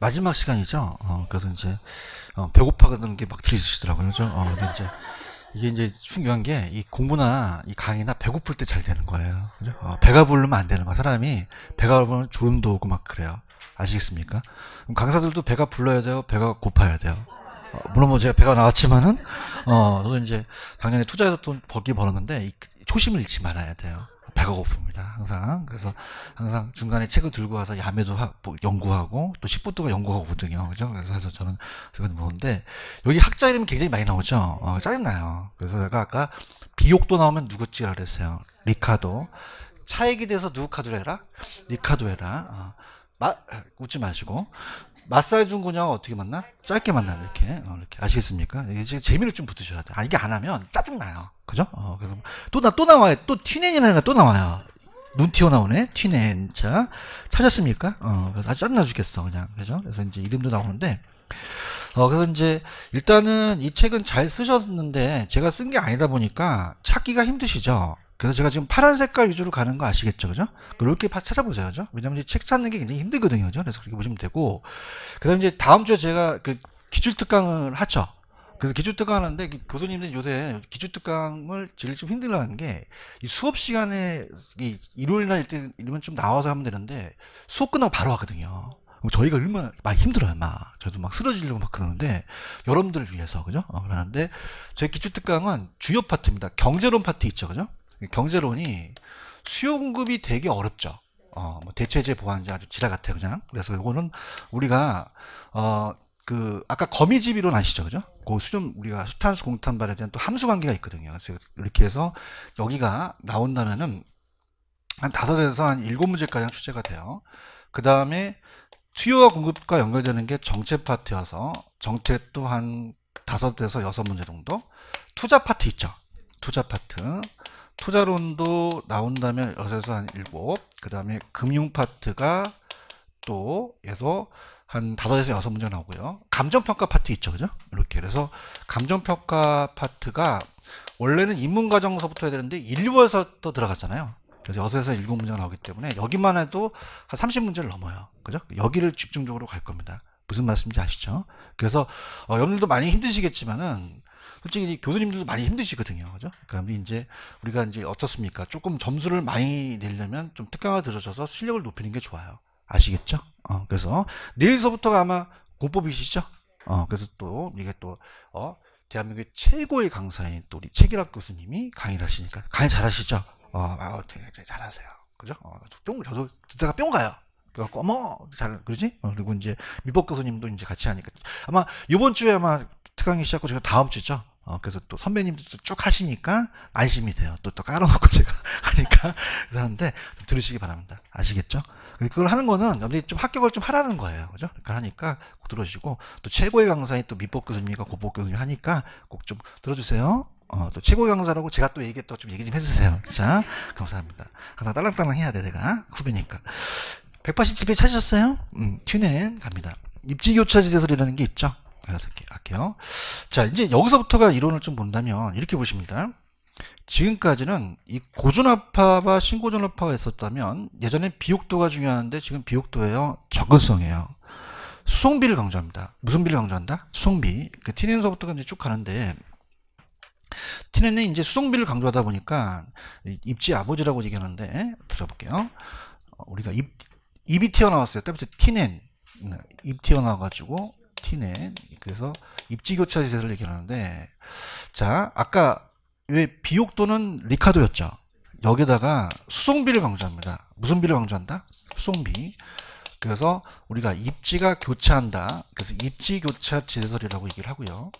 마지막 시간이죠. 어, 그래서 이제 어, 배고파가는 게 막 들이시더라고요. 그죠? 어, 근데 이제 이게 이제 중요한 게 이 공부나 이 강의나 배고플 때 잘 되는 거예요. 그죠? 어, 배가 부르면 안 되는 거야. 사람이 배가 부르면 졸음도 오고 막 그래요. 아시겠습니까? 그럼 강사들도 배가 불러야 돼요. 배가 고파야 돼요. 어, 물론 뭐 제가 배가 나왔지만은 어, 저도 이제 작년에 투자해서 돈 벌기 벌었는데 이, 초심을 잃지 말아야 돼요. 배가 고픕니다. 항상. 그래서 항상 중간에 책을 들고 와서 야매도 하, 뭐 연구하고 또 10분 동안 연구하고거든요. 그죠? 그래서 저는 그건 뭔데 여기 학자 이름이 굉장히 많이 나오죠. 어, 짜증나요. 그래서 내가 아까 비옥도 나오면 누구지라 그랬어요. 리카도. 차액이 돼서 누구 카드로 해라? 리카도 해라. 어. 마, 아, 웃지 마시고 맛살준 고냐와 어떻게 만나? 짧게 만나 이렇게 어, 이렇게 아시겠습니까? 이게 재미를 좀 붙으셔야 돼. 아 이게 안 하면 짜증 나요. 그죠? 어, 그래서 또 나또 또 나와요. 또 티넨이라는 또 나와요. 눈 튀어나오네 티넨 자 찾았습니까? 어 그래서 아 짜증나 죽겠어 그냥 그죠? 그래서 이제 이름도 나오는데 어 그래서 이제 일단은 이 책은 잘 쓰셨는데 제가 쓴 게 아니다 보니까 찾기가 힘드시죠. 그래서 제가 지금 파란 색깔 위주로 가는 거 아시겠죠? 그죠? 그렇게 찾아보세요. 그죠? 왜냐면 책 찾는 게 굉장히 힘들거든요. 그죠? 그래서 그렇게 보시면 되고. 그 다음에 이제 다음 주에 제가 그 기출특강을 하죠. 그래서 기출특강 하는데 그 교수님들 요새 기출특강을 제일 좀 힘들어하는 게 이 수업 시간에 일요일 날 이러면 좀 나와서 하면 되는데 수업 끝나고 바로 하거든요. 저희가 얼마나 많 힘들어요, 막. 저도 막 쓰러지려고 막 그러는데, 여러분들을 위해서, 그죠? 어, 그러는데, 제 기출특강은 주요 파트입니다. 경제론 파트 있죠, 그죠? 경제론이 수요 공급이 되게 어렵죠. 어, 뭐 대체제 보완제 아주 지랄 같아요, 그냥. 그래서 이거는 우리가 어, 그 아까 거미집 이론 아시죠, 그죠? 그 수렴 우리가 수탄수 공탄발에 대한 또 함수 관계가 있거든요. 그래서 이렇게 해서 여기가 나온다면은 한 다섯에서 한 일곱 문제까지는 출제가 돼요. 그 다음에 수요와 공급과 연결되는 게 정책 파트여서 정책 또한 다섯에서 여섯 문제 정도. 투자 파트 있죠. 투자 파트 투자론도 나온다면 6에서한일그 다음에 금융 파트가 또 얘도 한다에서6 문제 나오고요. 감정평가 파트 있죠, 그죠? 이렇게 그래서 감정평가 파트가 원래는 인문과정서부터 해야 되는데 1, 2부에서또 들어갔잖아요. 그래서 6에서7 문제가 나오기 때문에 여기만 해도 한 삼십 문제를 넘어요. 그죠? 여기를 집중적으로 갈 겁니다. 무슨 말씀인지 아시죠? 그래서 어, 여러분들도 많이 힘드시겠지만은 솔직히 이 교수님들도 많이 힘드시거든요. 그죠? 그러니까 이제 우리가 이제 어떻습니까? 조금 점수를 많이 내려면 좀특강을 들으셔서 실력을 높이는 게 좋아요. 아시겠죠? 어, 그래서 내일서부터가 아마 고법이시죠? 어, 그래서 또 이게 또, 어, 대한민국의 최고의 강사인 또 우리 최기락 교수님이 강의를 하시니까 강의 잘하시죠? 어, 아, 되게 잘하세요. 그죠? 어, 뿅, 저도 듣다가 뿅 가요. 그래갖고 어머 잘 그러지 어, 그리고 이제 미법 교수님도 이제 같이 하니까 아마 요번 주에 아마 특강이 시작하고 제가 다음 주죠. 어, 그래서 또 선배님들도 쭉 하시니까 안심이 돼요. 또, 또 깔아놓고 제가 하니까. 그래서 하는데 들으시기 바랍니다. 아시겠죠? 그걸 하는 거는 여러분들이 좀 합격을 좀 하라는 거예요. 그죠? 그러니까 하니까 꼭 들어주시고 또 최고의 강사인 또밑법 교수님과 고법 교수님 하니까 꼭 좀 들어주세요. 어, 또 최고의 강사라고 제가 또 얘기, 했 또좀 얘기 좀 해주세요. 자, 감사합니다. 항상 딸랑딸랑 해야 돼, 내가. 후배니까. 180집에 찾으셨어요? 음, 튜넨 갑니다. 입지교차 지대설이라는 게 있죠. 제가 할게요. 자, 이제 여기서부터가 이론을 좀 본다면 이렇게 보십니다. 지금까지는 이 고전압파와 신고전압파가 있었다면 예전엔 비옥도가 중요한데 지금 비옥도예요. 접근성이에요. 수송비를 강조합니다. 무슨 비를 강조한다? 수송비. 그 티넨서부터가 이제 쭉 가는데 티넨은 이제 수송비를 강조하다 보니까 입지 아버지라고 얘기하는데 들어볼게요. 어, 우리가 입, 입이 튀어나왔어요. 때부터 티넨 입 튀어나와가지고 키네 그래서 입지교차 지세를 얘기하는데 자 아까 왜 비옥도는 리카도였죠. 여기다가 수송비를 강조합니다. 무슨 비를 강조한다? 수송비. 그래서 우리가 입지가 교차한다. 그래서 입지교차 지세설이라고 얘기를 하고요.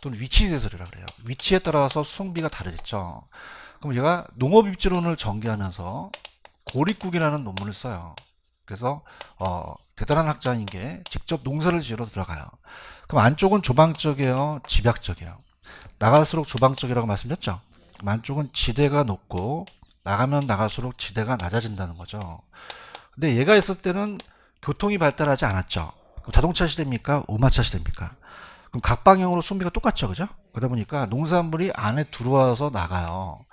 또는 위치지세설이라고 그래요. 위치에 따라서 수송비가 다르겠죠. 그럼 제가 농업입지론을 전개하면서 고립국이라는 논문을 써요. 그래서 어, 대단한 학자인 게 직접 농사를 지으러 들어가요. 그럼 안쪽은 조방적이에요, 집약적이에요. 나갈수록 조방적이라고 말씀드렸죠. 안쪽은 지대가 높고 나가면 나갈수록 지대가 낮아진다는 거죠. 근데 얘가 있을 때는 교통이 발달하지 않았죠. 자동차 시대입니까? 우마차 시대입니까? 그럼 각 방향으로 순비가 똑같죠, 그죠? 그러다 보니까 농산물이 안에 들어와서 나가요.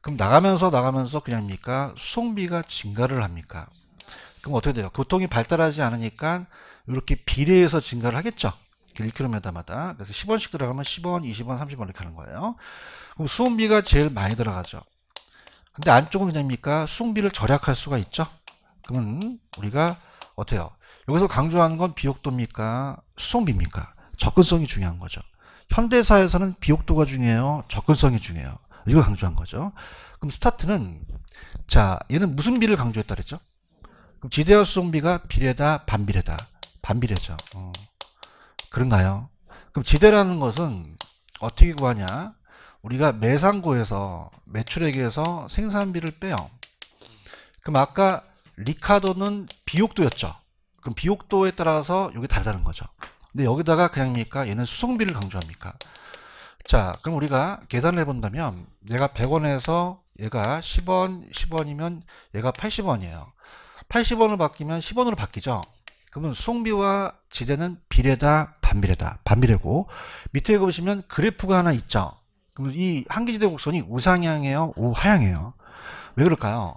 그럼 나가면서 나가면서 그냥입니까? 수송비가 증가를 합니까? 그럼 어떻게 돼요? 교통이 발달하지 않으니까 이렇게 비례해서 증가를 하겠죠. 1km마다. 그래서 10원씩 들어가면 10원, 20원, 30원 이렇게 하는 거예요. 그럼 수온비가 제일 많이 들어가죠. 근데 안쪽은 그냥입니까? 수온비를 절약할 수가 있죠. 그러면 우리가 어때요? 여기서 강조하는 건 비옥도입니까? 수온비입니까? 접근성이 중요한 거죠. 현대사에서는 비옥도가 중요해요. 접근성이 중요해요. 이걸 강조한 거죠. 그럼 스타트는 자 얘는 무슨 비를 강조했다 그랬죠? 그럼 지대어 좀비가 비례다 반비례다 반비례죠. 어. 그런가요? 그럼 지대라는 것은 어떻게 구하냐? 우리가 매상고에서 매출액에서 생산비를 빼요. 그럼 아까 리카도는 비옥도였죠. 그럼 비옥도에 따라서 여기 다르다는 거죠. 근데 여기다가 그냥입니까? 얘는 수송비를 강조합니까? 자, 그럼 우리가 계산을 해본다면 얘가 100원에서 얘가 10원, 10원이면 얘가 80원이에요. 8 0원으로 바뀌면 10원으로 바뀌죠. 그러면 수비와 지대는 비례다 반비례다 반비례고 밑에 보시면 그래프가 하나 있죠. 그럼 이 한기지대 곡선이 우상향이에요 우하향이에요. 왜 그럴까요?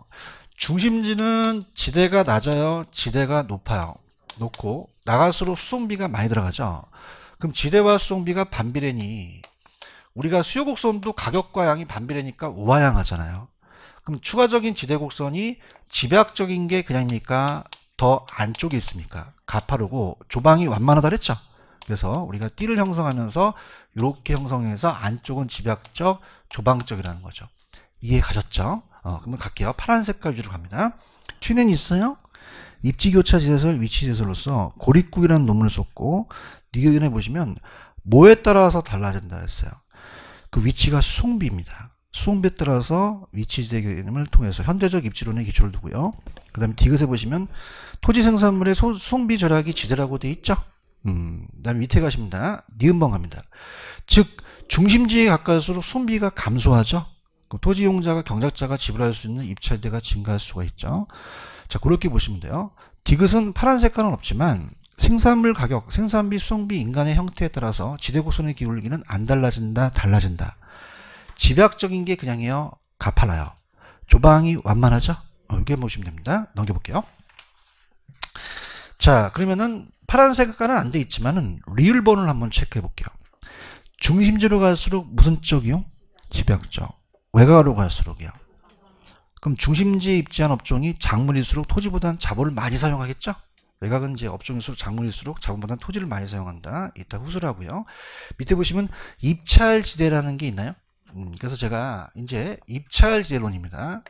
중심지는 지대가 낮아요 지대가 높아요. 높고 나갈수록 수송비가 많이 들어가죠. 그럼 지대와 수송비가 반비례니 우리가 수요곡선도 가격과 양이 반비례니까 우하향 하잖아요. 그럼 추가적인 지대 곡선이 집약적인 게 그냥입니까? 더 안쪽에 있습니까? 가파르고 조방이 완만하다 그랬죠. 그래서 우리가 띠를 형성하면서 이렇게 형성해서 안쪽은 집약적, 조방적이라는 거죠. 이해 가셨죠? 어, 그러면 갈게요. 파란 색깔 위로 주 갑니다. 튀는 있어요? 입지교차지대설 위치지대설로서 고립국이라는 논문을 썼고 니교견에 보시면 뭐에 따라서 달라진다 했어요. 그 위치가 숭비입니다 수온배 따라서 위치지대 개념을 통해서 현대적 입지론의 기초를 두고요. 그 다음에 디귿에 보시면 토지 생산물의 소, 송비 절약이 지대라고 돼 있죠. 음, 다음 에 밑에 가십니다. 니은번 갑니다. 즉 중심지에 가까울수록 손비가 감소하죠. 토지용자가 경작자가 지불할 수 있는 입찰대가 증가할 수가 있죠. 자 그렇게 보시면 돼요. 디귿은 파란 색깔은 없지만 생산물 가격, 생산비, 수송비, 인간의 형태에 따라서 지대 곡선의 기울기는 안 달라진다, 달라진다. 집약적인 게 그냥이요. 가팔라요. 조방이 완만하죠? 어, 이렇게 보시면 됩니다. 넘겨볼게요. 자, 그러면은 파란색 가는 안돼 있지만은 리을번을 한번 체크해 볼게요. 중심지로 갈수록 무슨 쪽이요? 집약적. 외곽으로 갈수록이요. 그럼 중심지에 입지한 업종이 작물일수록 토지보단 자본을 많이 사용하겠죠? 외곽은 이제 업종일수록 작물일수록 자본보단 토지를 많이 사용한다. 이따 후술하고요. 밑에 보시면 입찰 지대라는 게 있나요? 음, 그래서 제가 이제 입찰지대론입니다.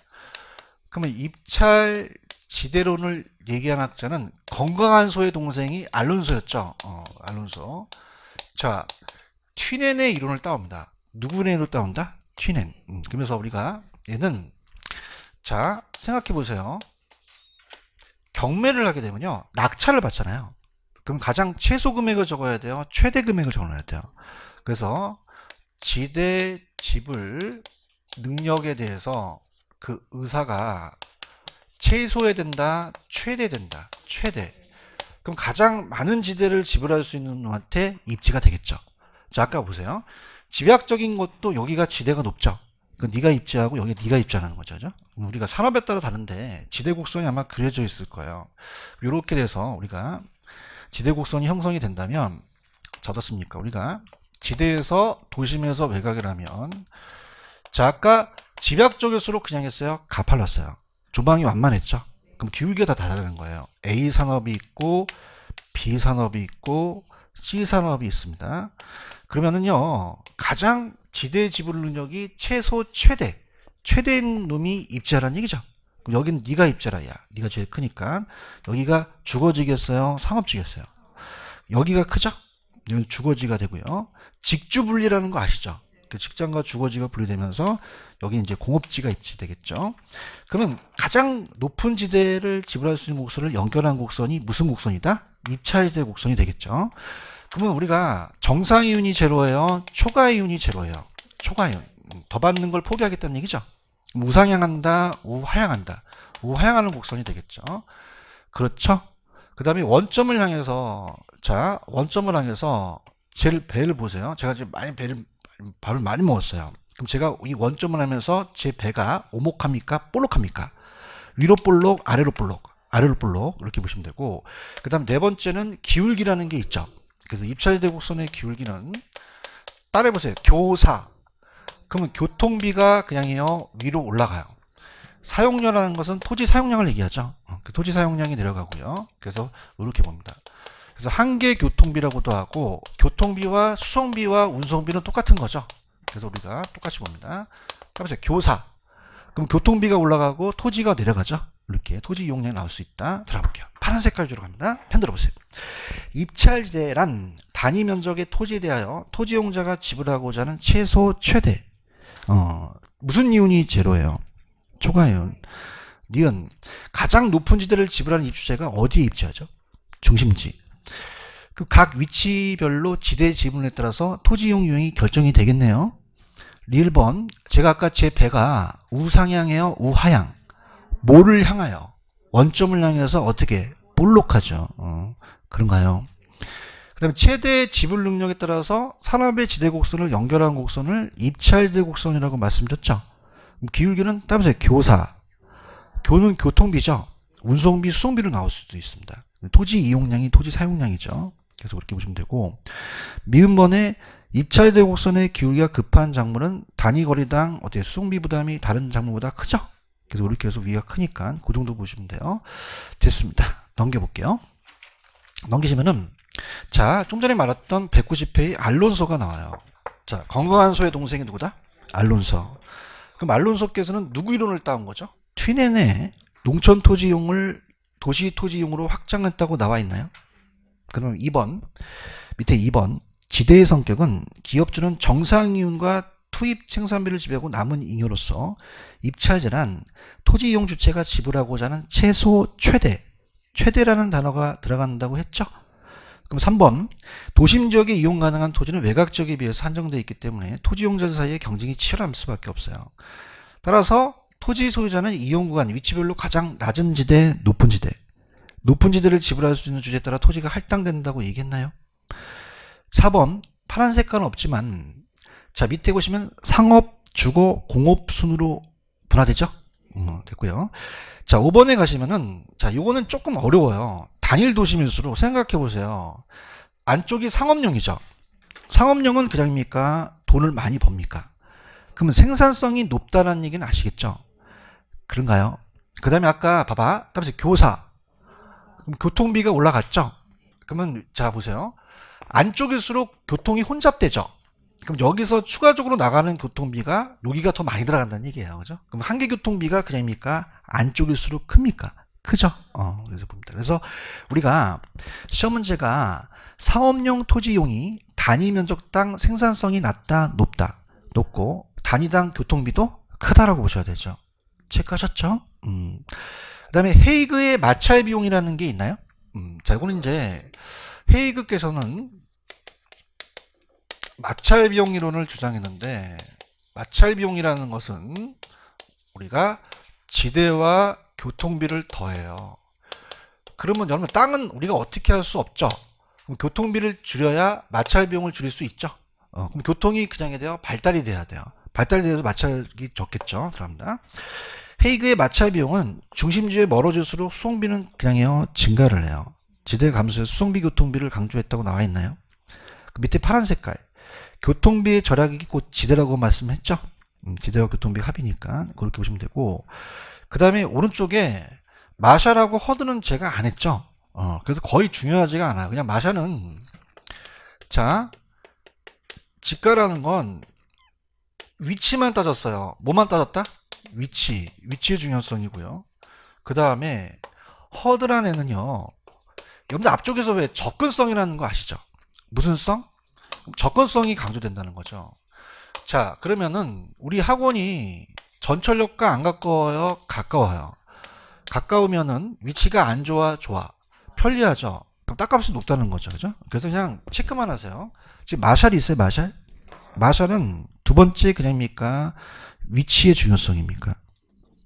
그러면 입찰지대론을 얘기한 학자는 건강한 소의 동생이 알론소였죠. 어, 알론소. 자, 튀넨의 이론을 따옵니다. 누구네 이론을 따온다? 튀넨. 음, 그러면서 우리가 얘는 자, 생각해 보세요. 경매를 하게 되면요. 낙찰을 받잖아요. 그럼 가장 최소 금액을 적어야 돼요. 최대 금액을 적어야 돼요. 그래서 지대 집을 능력에 대해서 그 의사가 최소해 된다, 최대 된다, 최대. 그럼 가장 많은 지대를 지불할 수 있는 놈한테 입지가 되겠죠. 자, 아까 보세요. 집약적인 것도 여기가 지대가 높죠. 그 네가 입지하고 여기 네가 입지하는 거죠. 그죠? 우리가 산업에 따라 다른데 지대 곡선이 아마 그려져 있을 거예요. 이렇게 돼서 우리가 지대 곡선이 형성이 된다면 자 어떻습니까? 우리가 지대에서 도심에서 외곽이라면자 아까 집약 적일수록 그냥 했어요 가팔랐어요 조망이 완만했죠 그럼 기울기가 다 다르는 거예요 A 산업이 있고 B 산업이 있고 C 산업이 있습니다 그러면은요 가장 지대 지불 능력이 최소 최대 최대인 놈이 입자라는 얘기죠 그럼 여기는 네가 입자라야 네가 제일 크니까 여기가 주거지겠어요 상업지겠어요 여기가 크죠 주거지가 되고요 직주 분리라는 거 아시죠? 그 직장과 주거지가 분리되면서 여기 이제 공업지가 입지되겠죠. 그러면 가장 높은 지대를 지불할 수 있는 곡선을 연결한 곡선이 무슨 곡선이다? 입찰지대 곡선이 되겠죠. 그러면 우리가 정상이윤이 제로예요. 초과이윤이 제로예요. 초과이윤. 더 받는 걸 포기하겠다는 얘기죠. 우상향한다, 우하향한다. 우하향하는 곡선이 되겠죠. 그렇죠? 그 다음에 원점을 향해서 자 원점을 향해서 제 배를 보세요. 제가 지금 많이 배를 밥을 많이 먹었어요. 그럼 제가 이 원점을 하면서 제 배가 오목합니까? 볼록합니까? 위로 볼록, 아래로 볼록, 아래로 볼록 이렇게 보시면 되고 그 다음 네 번째는 기울기라는 게 있죠. 그래서 입찰 대곡선의 기울기는 따라해보세요. 교사. 그러면 교통비가 그냥이요 위로 올라가요. 사용료라는 것은 토지 사용량을 얘기하죠. 어, 그 토지 사용량이 내려가고요. 그래서 이렇게 봅니다. 그래서 한계 교통비라고도 하고 교통비와 수송비와 운송비는 똑같은 거죠. 그래서 우리가 똑같이 봅니다. 따라서 교사. 그럼 교통비가 올라가고 토지가 내려가죠. 이렇게 토지 이용량이 나올 수 있다. 들어볼게요. 파란 색깔 주로 갑니다. 편 들어보세요. 입찰제란 단위 면적의 토지에 대하여 토지용자가 지불하고자 하는 최소 최대 어, 무슨 이윤이 제로예요? 초과이윤. 니은 가장 높은 지대를 지불하는 입주자가 어디에 입주하죠? 중심지. 그각 위치별로 지대 지분에 따라서 토지 용유형이 결정이 되겠네요. 1번 제가 아까 제 배가 우상향해요 우하향 뭐를 향하여 원점을 향해서 어떻게 볼록하죠 어, 그런가요 그 다음에 최대 지불 능력에 따라서 산업의 지대 곡선을 연결한 곡선을 입찰지대 곡선이라고 말씀드렸죠 기울기는 따면서 교사 교는 교통비죠 운송비 수송비로 나올 수도 있습니다 토지 이용량이 토지 사용량이죠. 그래서 그렇게 보시면 되고 미음번에 입찰 대곡선의 기울기가 급한 작물은 단위 거리당 어떻게 수송비 부담이 다른 작물보다 크죠. 그래서 이렇게 해서 위가 크니까 그 정도 보시면 돼요. 됐습니다. 넘겨볼게요. 넘기시면은 자, 좀 전에 말했던 190회의 알론서가 나와요. 자, 건강한 소의 동생이 누구다? 알론서 그럼 알론서께서는 누구 이론을 따온 거죠? 튀네네 농촌 토지용을 도시 토지용으로 확장했다고 나와 있나요? 그럼 2번 밑에 2번 지대의 성격은 기업주는 정상이윤과 투입 생산비를 지배하고 남은 잉여로서 입찰제란 토지 이용 주체가 지불하고자 하는 최소 최대 최대라는 단어가 들어간다고 했죠. 그럼 3번 도심 지역에 이용 가능한 토지는 외곽 지역에 비해서 한정되어 있기 때문에 토지 용자들 사이의 경쟁이 치열할 수밖에 없어요. 따라서 토지 소유자는 이용 구간 위치별로 가장 낮은 지대, 높은 지대, 높은 지대를 지불할 수 있는 주제에 따라 토지가 할당된다고 얘기했나요? 4번 파란 색깔은 없지만 자 밑에 보시면 상업, 주거, 공업 순으로 분화되죠? 음, 됐고요. 자 5번에 가시면은 자 요거는 조금 어려워요. 단일 도시일수록 생각해 보세요. 안쪽이 상업용이죠. 상업용은 그냥입니까? 돈을 많이 법니까? 그러면 생산성이 높다라는 얘기는 아시겠죠? 그런가요? 그 다음에 아까 봐봐. 그 다음에 교사. 그럼 교통비가 올라갔죠? 그러면 자 보세요. 안쪽일수록 교통이 혼잡되죠. 그럼 여기서 추가적으로 나가는 교통비가 여기가 더 많이 들어간다는 얘기예요. 그죠? 그럼 한계 교통비가 그냥입니까? 안쪽일수록 큽니까? 크죠? 어, 그래서 봅니다. 그래서 우리가 시험 문제가 사업용 토지용이 단위 면적당 생산성이 낮다, 높다, 높고 단위당 교통비도 크다라고 보셔야 되죠. 체크하셨죠? 음. 그 다음에 헤이그의 마찰 비용이라는 게 있나요? 음, 자, 이거는 이제 헤이그께서는 마찰 비용 이론을 주장했는데 마찰 비용이라는 것은 우리가 지대와 교통비를 더해요. 그러면 여러분 땅은 우리가 어떻게 할 수 없죠. 교통비를 줄여야 마찰 비용을 줄일 수 있죠. 어, 그럼 교통이 그냥 에야돼 발달이 돼야 돼요. 발달대에서 마찰이 적겠죠. 그어니다 헤이그의 마찰 비용은 중심지에 멀어질수록 수송비는 그냥요 증가를 해요. 지대 감소에서 수송비 교통비를 강조했다고 나와 있나요? 그 밑에 파란 색깔 교통비의 절약이 곧 지대라고 말씀했죠. 음, 지대와 교통비 합이니까 그렇게 보시면 되고 그 다음에 오른쪽에 마샤라고 허드는 제가 안 했죠. 어, 그래서 거의 중요하지가 않아. 그냥 마샤는자 지가라는 건 위치만 따졌어요. 뭐만 따졌다? 위치, 위치의 중요성이고요. 그 다음에 허들 안에는요. 여러분들 앞쪽에서 왜 접근성이라는 거 아시죠? 무슨 성? 접근성이 강조된다는 거죠. 자, 그러면은 우리 학원이 전철역과 안 가까워요? 가까워요. 가까우면은 위치가 안 좋아, 좋아. 편리하죠. 그럼 딱값이 높다는 거죠. 그죠? 그래서 그냥 체크만 하세요. 지금 마샬이 있어요, 마샬? 마샬은 두 번째 그냥입니까? 위치의 중요성입니까?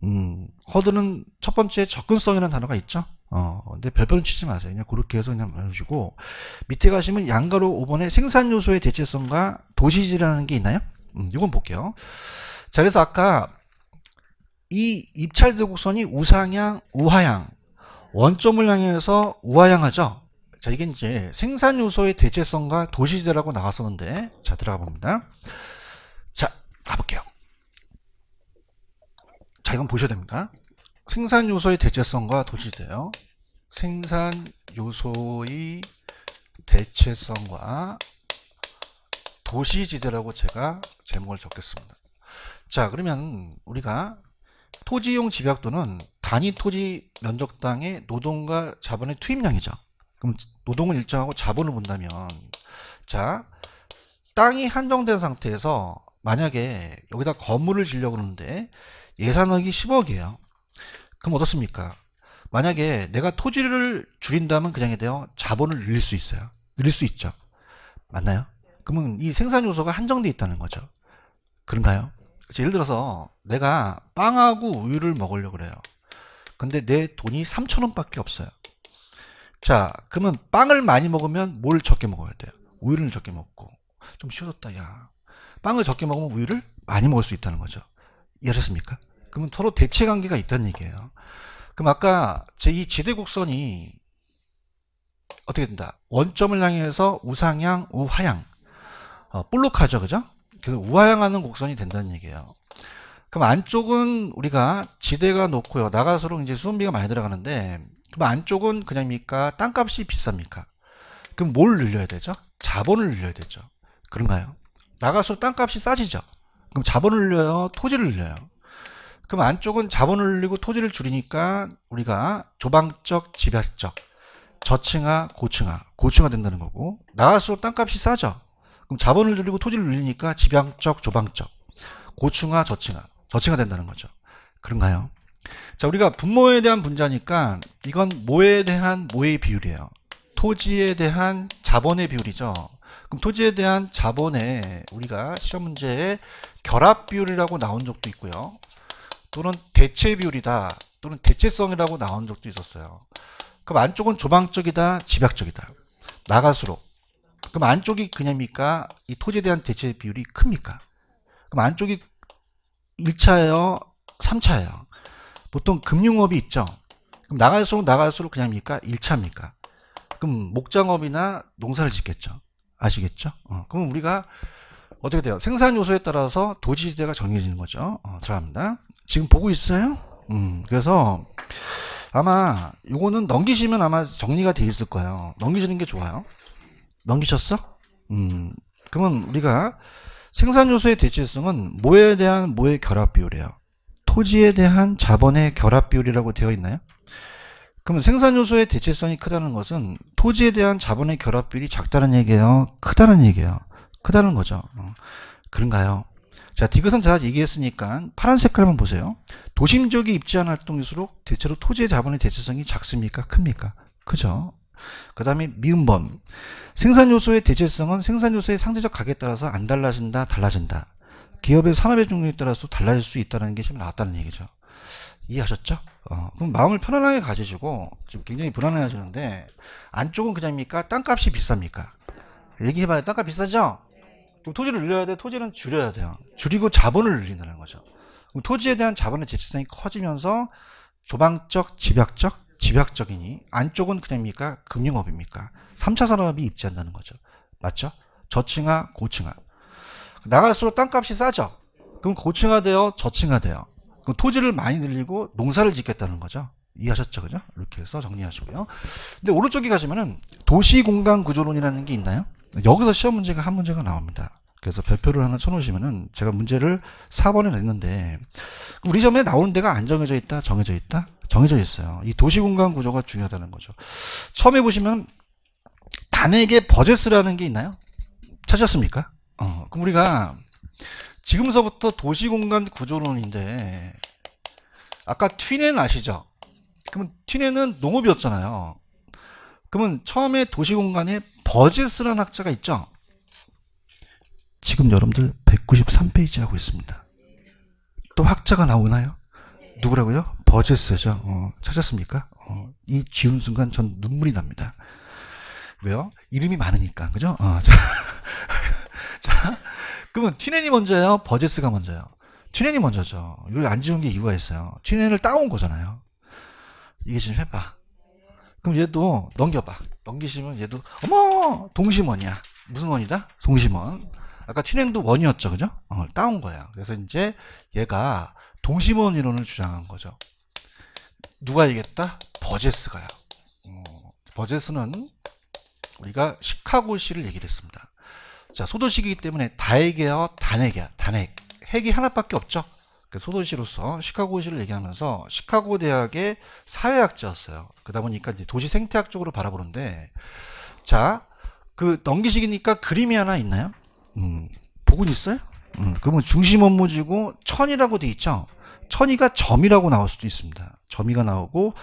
음, 허드는 첫 번째 접근성이라는 단어가 있죠. 어, 근데 별별는 치지 마세요. 그냥 그렇게 해서 그냥 말해주고 시 밑에 가시면 양가로 5번에 생산 요소의 대체성과 도시지라는 게 있나요? 음, 이건 볼게요. 자, 그래서 아까 이 입찰 대곡선이 우상향, 우하향, 원점을 향해서 우하향하죠. 자, 이게 이제 생산 요소의 대체성과 도시지라고 나왔었는데, 자, 들어가 봅니다. 가볼게요. 자, 이건 보셔야 됩니다. 생산 요소의 대체성과 도시제요. 생산 요소의 대체성과 도시지대라고 제가 제목을 적겠습니다. 자, 그러면 우리가 토지용 집약도는 단위 토지 면적 당의 노동과 자본의 투입량이죠. 그럼 노동을 일정하고 자본을 본다면 자, 땅이 한정된 상태에서 만약에 여기다 건물을 지려고 그러는데 예산액이 10억이에요. 그럼 어떻습니까? 만약에 내가 토지를 줄인다면 그냥에 대해 자본을 늘릴 수 있어요. 늘릴 수 있죠. 맞나요? 그러면 이 생산 요소가 한정돼 있다는 거죠. 그런가요? 예를 들어서 내가 빵하고 우유를 먹으려고 그래요. 근데 내 돈이 3천원밖에 없어요. 자, 그러면 빵을 많이 먹으면 뭘 적게 먹어야 돼요? 우유를 적게 먹고. 좀 쉬워졌다, 야. 빵을 적게 먹으면 우유를 많이 먹을 수 있다는 거죠. 이해하셨습니까? 그러면 서로 대체 관계가 있다는 얘기예요. 그럼 아까 제2 지대 곡선이 어떻게 된다? 원점을 향해서 우상향, 우하향. 어, 볼록하죠, 그죠? 그래서 우하향하는 곡선이 된다는 얘기예요. 그럼 안쪽은 우리가 지대가 높고요. 나갈수록 이제 수험비가 많이 들어가는데, 그럼 안쪽은 그냥입니까? 땅값이 비쌉니까? 그럼 뭘 늘려야 되죠? 자본을 늘려야 되죠. 그런가요? 나갈수록 땅값이 싸지죠. 그럼 자본을 늘려요? 토지를 늘려요? 그럼 안쪽은 자본을 늘리고 토지를 줄이니까 우리가 조방적, 집약적, 저층화, 고층화, 고층화 된다는 거고 나갈수록 땅값이 싸죠. 그럼 자본을 줄이고 토지를 늘리니까 집약적, 조방적, 고층화, 저층화, 저층화 된다는 거죠. 그런가요? 자 우리가 분모에 대한 분자니까 이건 모에 대한 모의 비율이에요. 토지에 대한 자본의 비율이죠. 그럼 토지에 대한 자본에 우리가 시험 문제에 결합 비율이라고 나온 적도 있고요. 또는 대체 비율이다. 또는 대체성이라고 나온 적도 있었어요. 그럼 안쪽은 조망적이다 집약적이다. 나갈수록 그럼 안쪽이 그냥입니까? 이 토지에 대한 대체 비율이 큽니까? 그럼 안쪽이 1차예요? 3차예요? 보통 금융업이 있죠? 그럼 나갈수록 나갈수록 그냥입니까? 1차입니까? 그럼 목장업이나 농사를 짓겠죠? 아시겠죠? 어, 그럼 우리가 어떻게 돼요? 생산 요소에 따라서 도지지대가 정해지는 거죠. 어, 들어갑니다. 지금 보고 있어요? 음, 그래서 아마 이거는 넘기시면 아마 정리가 돼 있을 거예요. 넘기시는 게 좋아요. 넘기셨어? 음, 그러면 우리가 생산 요소의 대체성은 뭐에 대한 뭐의 결합 비율이에요? 토지에 대한 자본의 결합 비율이라고 되어 있나요? 그러면 생산 요소의 대체성이 크다는 것은 토지에 대한 자본의 결합비율이 작다는 얘기예요. 크다는 얘기예요. 크다는 거죠. 어. 그런가요? 자, 디귿은 제가 얘기했으니까 파란 색깔만 보세요. 도심 지역에 입지한 활동일수록 대체로 토지의 자본의 대체성이 작습니까? 큽니까? 크죠. 그 다음에 미음범 생산 요소의 대체성은 생산 요소의 상대적 가격에 따라서 안 달라진다, 달라진다. 기업의 산업의 종류에 따라서 달라질 수 있다는 게 지금 나왔다는 얘기죠. 이해하셨죠? 어, 그럼 마음을 편안하게 가지시고 지금 굉장히 불안해하시는데 안쪽은 그냥입니까? 땅값이 비쌉니까? 얘기해봐요. 땅값 비싸죠? 그럼 토지를 늘려야 돼. 토지는 줄여야 돼요. 줄이고 자본을 늘린다는 거죠. 그럼 토지에 대한 자본의 재치성이 커지면서 조방적, 집약적, 집약적이니 안쪽은 그냥입니까? 금융업입니까? 3차 산업이 입지한다는 거죠. 맞죠? 저층화, 고층화. 나갈수록 땅값이 싸죠? 그럼 고층화되어저층화되어 그럼 토지를 많이 늘리고 농사를 짓겠다는 거죠. 이해하셨죠? 그죠? 이렇게 해서 정리하시고요. 근데 오른쪽에 가시면은 도시공간 구조론이라는 게 있나요? 여기서 시험 문제가 한 문제가 나옵니다. 그래서 별표를 하나 쳐놓으시면은 제가 문제를 4번에 냈는데 우리 점에 나오는 데가 안 정해져 있다? 정해져 있다? 정해져 있어요. 이 도시공간 구조가 중요하다는 거죠. 처음에 보시면 단에게 버젯스라는 게 있나요? 찾으셨습니까? 어, 그럼 우리가 지금서부터 도시공간 구조론인데 아까 튀넨 아시죠? 그러면 튀넨은 농업이었잖아요. 그러면 처음에 도시공간에 버젯스라는 학자가 있죠? 지금 여러분들 193페이지 하고 있습니다. 또 학자가 나오나요? 누구라고요? 버젯스죠. 어, 찾았습니까? 어, 이 지운 순간 전 눈물이 납니다. 왜요? 이름이 많으니까, 그죠? 어, 자, 자, 그러면 티넨이 먼저예요? 버제스가 먼저예요? 티넨이 먼저죠. 이걸 안 지운 게 이유가 있어요. 티넨을 따온 거잖아요. 이게 지금 해봐. 그럼 얘도 넘겨봐. 넘기시면 얘도 어머 동심원이야. 무슨 원이다? 동심원. 아까 티넨도 원이었죠, 그죠? 어, 따온 거야. 그래서 이제 얘가 동심원 이론을 주장한 거죠. 누가 이겼다? 버제스가요. 어, 버제스는 우리가 시카고시를 얘기를 했습니다. 자, 소도시이기 때문에 다액이요, 단핵이야단핵 핵이 하나밖에 없죠. 그 소도시로서 시카고시를 얘기하면서 시카고 대학의 사회학자였어요. 그러다 보니까 도시 생태학 쪽으로 바라보는데 자, 그 넘기식이니까 그림이 하나 있나요? 음, 보고 있어요? 음, 그러면 중심 업무지고 천이라고 돼 있죠. 천이가 점이라고 나올 수도 있습니다. 점이가 나오고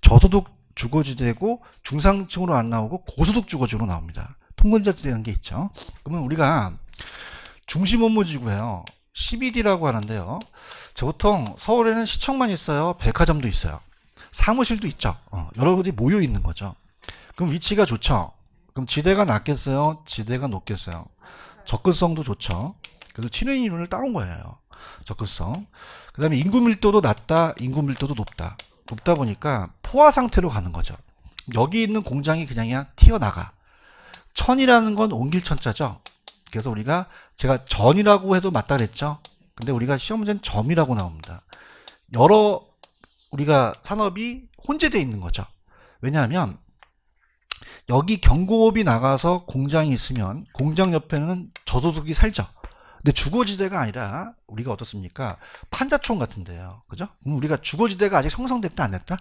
저소득 주거지대고 중상층으로 안 나오고 고소득 주거지로 나옵니다. 통근자치라는 게 있죠. 그러면 우리가 중심 업무 지구예요. CBD라고 하는데요. 저 보통 서울에는 시청만 있어요. 백화점도 있어요. 사무실도 있죠. 어, 여러 가지 모여 있는 거죠. 그럼 위치가 좋죠. 그럼 지대가 낮겠어요? 지대가 높겠어요? 접근성도 좋죠. 그래서 친의 이론을 따온 거예요. 접근성. 그 다음에 인구 밀도도 낮다, 인구 밀도도 높다. 높다 보니까 포화 상태로 가는 거죠. 여기 있는 공장이 그냥 튀어나가. 천이라는 건 옮길 천자죠. 그래서 우리가 제가 전이라고 해도 맞다 그랬죠. 근데 우리가 시험 문제는 점이라고 나옵니다. 여러 우리가 산업이 혼재되어 있는 거죠. 왜냐하면 여기 경고업이 나가서 공장이 있으면 공장 옆에는 저소득이 살죠. 근데 주거지대가 아니라 우리가 어떻습니까? 판자촌 같은데요. 그죠? 우리가 주거지대가 아직 형성됐다안 됐다?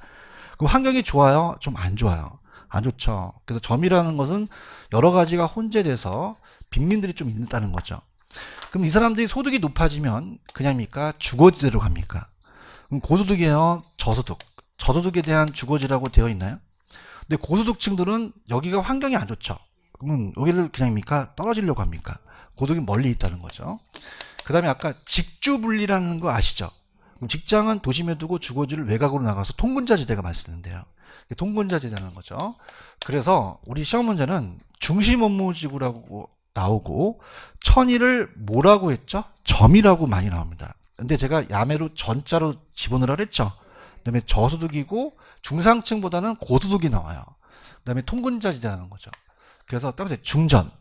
그럼 환경이 좋아요? 좀 안 좋아요. 안 좋죠. 그래서 점이라는 것은 여러 가지가 혼재돼서 빈민들이 좀 있다는 거죠. 그럼 이 사람들이 소득이 높아지면 그냥입니까? 주거지대로 갑니까? 그럼 고소득이에요? 저소득? 저소득에 대한 주거지라고 되어 있나요? 근데 고소득층들은 여기가 환경이 안 좋죠. 그럼 여기를 그냥입니까? 떨어지려고 합니까? 고독이 멀리 있다는 거죠. 그 다음에 아까 직주분리라는 거 아시죠? 직장은 도심에 두고 주거지를 외곽으로 나가서 통근자 지대가 많는데요 통근자재라는 거죠. 그래서 우리 시험 문제는 중심 업무지구라고 나오고 천일을 뭐라고 했죠? 점이라고 많이 나옵니다. 근데 제가 야매로 전자로 집어넣으라 그랬죠. 그다음에 저소득이고 중상층보다는 고소득이 나와요. 그다음에 통근자재라는 거죠. 그래서 따라서 중전.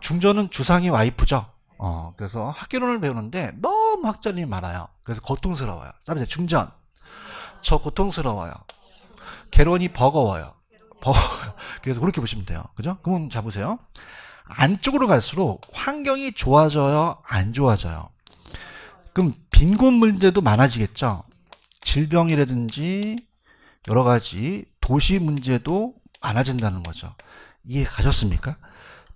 중전은 주상이 와이프죠. 어, 그래서 학교론을 배우는데 너무 학자님이 많아요. 그래서 고통스러워요. 따라서 중전. 저 고통스러워요. 개론이 버거워요. 버거워요. 그래서 그렇게 보시면 돼요. 그죠? 그럼 잡으세요. 안쪽으로 갈수록 환경이 좋아져요? 안 좋아져요? 그럼 빈곤 문제도 많아지겠죠? 질병이라든지 여러 가지 도시 문제도 많아진다는 거죠. 이해 가셨습니까?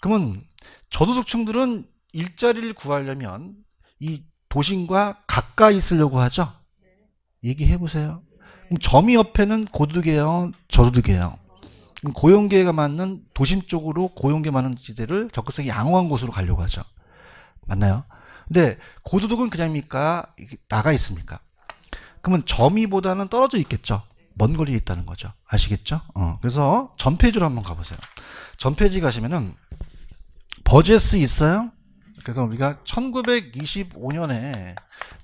그러면 저소득층들은 일자리를 구하려면 이 도심과 가까이 있으려고 하죠? 얘기해 보세요. 그럼 점이 옆에는 고두이에요저두이에요 고용계가 맞는 도심 쪽으로 고용계 많은 지대를 적극성이 양호한 곳으로 가려고 하죠. 맞나요? 근데 고두둑은 그냥입니까? 나가 있습니까? 그러면 점이보다는 떨어져 있겠죠. 먼 거리에 있다는 거죠. 아시겠죠? 어, 그래서 전페이지로 한번 가보세요. 전페이지 가시면은 버제스 있어요? 그래서 우리가 1925년에